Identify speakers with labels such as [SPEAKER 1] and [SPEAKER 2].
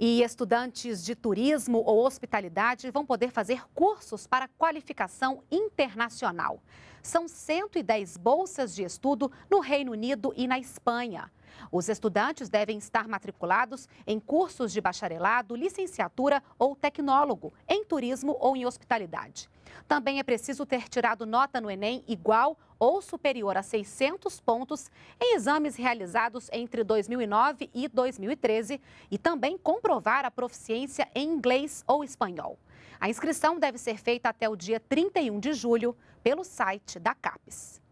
[SPEAKER 1] E estudantes de turismo ou hospitalidade vão poder fazer cursos para qualificação internacional. São 110 bolsas de estudo no Reino Unido e na Espanha. Os estudantes devem estar matriculados em cursos de bacharelado, licenciatura ou tecnólogo, em turismo ou em hospitalidade. Também é preciso ter tirado nota no Enem igual ou superior a 600 pontos em exames realizados entre 2009 e 2013 e também comprovar a proficiência em inglês ou espanhol. A inscrição deve ser feita até o dia 31 de julho pelo site da CAPES.